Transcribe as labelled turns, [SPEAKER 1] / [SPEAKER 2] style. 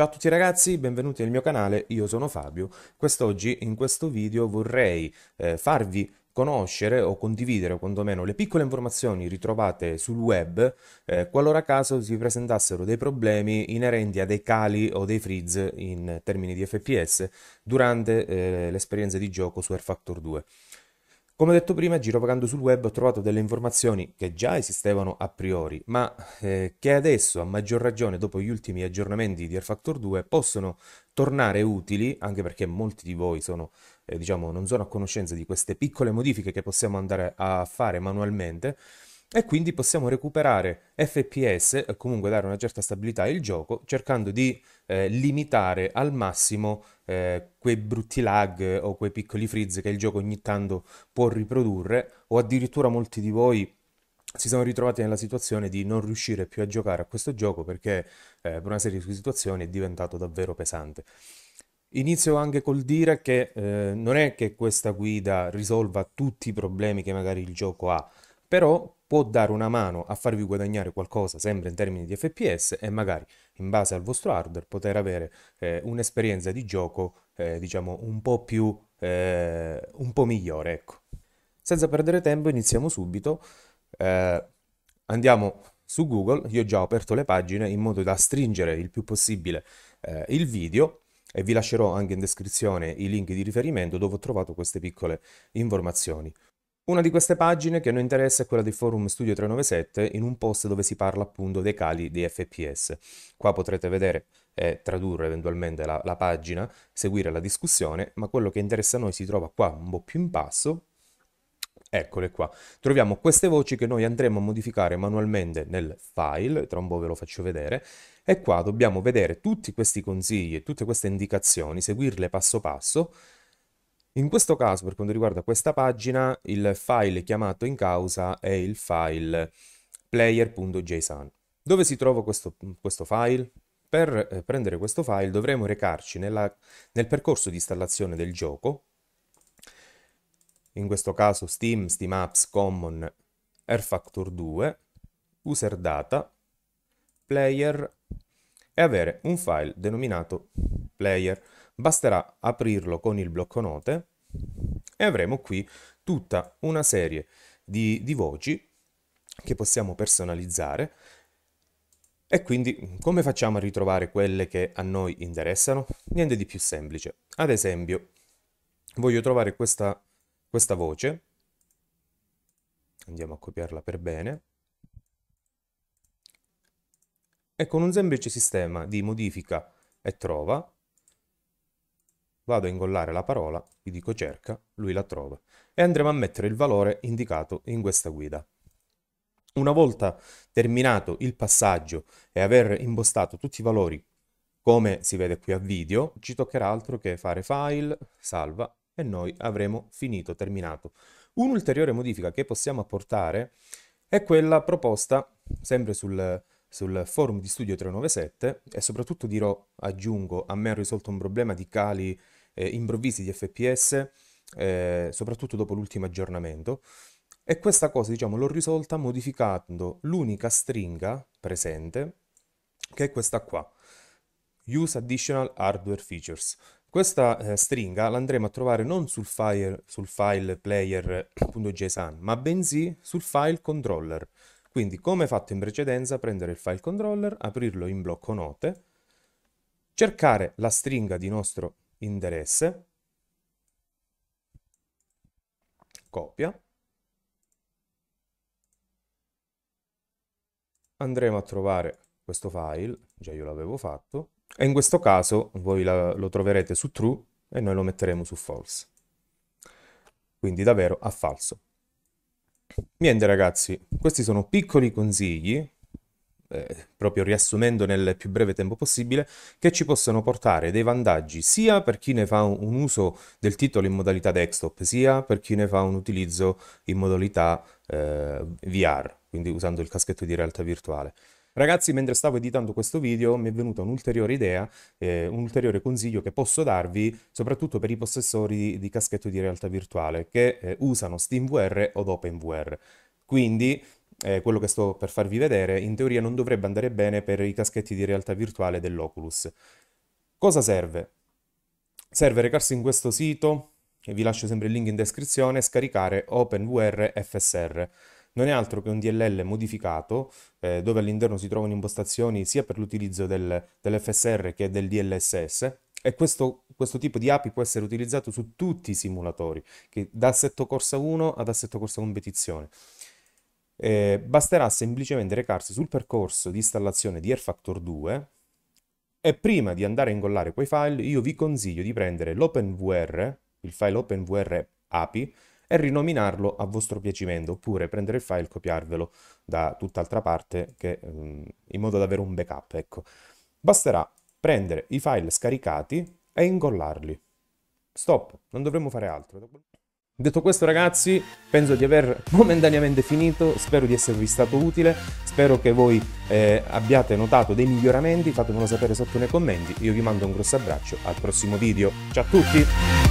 [SPEAKER 1] Ciao a tutti ragazzi, benvenuti nel mio canale, io sono Fabio. Quest'oggi in questo video vorrei eh, farvi conoscere o condividere quantomeno le piccole informazioni ritrovate sul web eh, qualora caso si presentassero dei problemi inerenti a dei cali o dei freeze in termini di FPS durante eh, l'esperienza di gioco su Air Factor 2. Come ho detto prima, girovagando sul web ho trovato delle informazioni che già esistevano a priori, ma eh, che adesso, a maggior ragione dopo gli ultimi aggiornamenti di Air Factor 2, possono tornare utili, anche perché molti di voi sono, eh, diciamo, non sono a conoscenza di queste piccole modifiche che possiamo andare a fare manualmente, e quindi possiamo recuperare FPS e eh, comunque dare una certa stabilità al gioco cercando di eh, limitare al massimo eh, quei brutti lag eh, o quei piccoli freeze che il gioco ogni tanto può riprodurre o addirittura molti di voi si sono ritrovati nella situazione di non riuscire più a giocare a questo gioco perché eh, per una serie di situazioni è diventato davvero pesante. Inizio anche col dire che eh, non è che questa guida risolva tutti i problemi che magari il gioco ha, però può dare una mano a farvi guadagnare qualcosa sempre in termini di FPS e magari in base al vostro hardware poter avere eh, un'esperienza di gioco eh, diciamo un po' più eh, un po' migliore ecco. Senza perdere tempo iniziamo subito eh, andiamo su Google, io ho già aperto le pagine in modo da stringere il più possibile eh, il video e vi lascerò anche in descrizione i link di riferimento dove ho trovato queste piccole informazioni. Una di queste pagine che a noi interessa è quella di Forum Studio 397 in un post dove si parla appunto dei cali di FPS. Qua potrete vedere e tradurre eventualmente la, la pagina, seguire la discussione, ma quello che interessa a noi si trova qua un po' più in basso, Eccole qua. Troviamo queste voci che noi andremo a modificare manualmente nel file, tra un po' ve lo faccio vedere, e qua dobbiamo vedere tutti questi consigli e tutte queste indicazioni, seguirle passo passo, in questo caso, per quanto riguarda questa pagina, il file chiamato in causa è il file player.json. Dove si trova questo, questo file? Per eh, prendere questo file dovremo recarci nella, nel percorso di installazione del gioco, in questo caso Steam, Steam Apps, Common, Airfactor 2, User Data, Player e avere un file denominato Player. Basterà aprirlo con il blocco note e avremo qui tutta una serie di, di voci che possiamo personalizzare e quindi come facciamo a ritrovare quelle che a noi interessano? Niente di più semplice. Ad esempio, voglio trovare questa, questa voce. Andiamo a copiarla per bene. E con un semplice sistema di modifica e trova Vado a ingollare la parola, gli dico cerca, lui la trova e andremo a mettere il valore indicato in questa guida. Una volta terminato il passaggio e aver impostato tutti i valori come si vede qui a video, ci toccherà altro che fare file, salva e noi avremo finito, terminato. Un'ulteriore modifica che possiamo apportare è quella proposta sempre sul, sul forum di Studio 397 e soprattutto dirò, aggiungo, a me ha risolto un problema di cali eh, improvvisi di FPS, eh, soprattutto dopo l'ultimo aggiornamento. E questa cosa, diciamo, l'ho risolta modificando l'unica stringa presente, che è questa qua, Use Additional Hardware Features. Questa eh, stringa l'andremo a trovare non sul file, sul file player.json, ma bensì sul file controller. Quindi, come fatto in precedenza, prendere il file controller, aprirlo in blocco note, cercare la stringa di nostro interesse, copia, andremo a trovare questo file, già io l'avevo fatto, e in questo caso voi la, lo troverete su true e noi lo metteremo su false. Quindi davvero a falso. Niente ragazzi, questi sono piccoli consigli eh, proprio riassumendo nel più breve tempo possibile, che ci possono portare dei vantaggi sia per chi ne fa un uso del titolo in modalità desktop, sia per chi ne fa un utilizzo in modalità eh, VR, quindi usando il caschetto di realtà virtuale. Ragazzi, mentre stavo editando questo video mi è venuta un'ulteriore idea, eh, un ulteriore consiglio che posso darvi, soprattutto per i possessori di, di caschetto di realtà virtuale che eh, usano SteamVR o OpenVR. Quindi eh, quello che sto per farvi vedere, in teoria non dovrebbe andare bene per i caschetti di realtà virtuale dell'Oculus. Cosa serve? Serve recarsi in questo sito, e vi lascio sempre il link in descrizione, e scaricare OpenVR FSR. Non è altro che un DLL modificato, eh, dove all'interno si trovano impostazioni sia per l'utilizzo del, dell'FSR che del DLSS, e questo, questo, tipo di API può essere utilizzato su tutti i simulatori, da assetto corsa 1 ad assetto corsa competizione. Eh, basterà semplicemente recarsi sul percorso di installazione di AirFactor 2 e prima di andare a incollare quei file io vi consiglio di prendere l'OpenVR, il file OpenVR API, e rinominarlo a vostro piacimento, oppure prendere il file e copiarvelo da tutt'altra parte che, mm, in modo da avere un backup. Ecco. Basterà prendere i file scaricati e ingollarli. Stop, non dovremmo fare altro. Detto questo ragazzi, penso di aver momentaneamente finito, spero di esservi stato utile, spero che voi eh, abbiate notato dei miglioramenti, fatemelo sapere sotto nei commenti, io vi mando un grosso abbraccio, al prossimo video, ciao a tutti!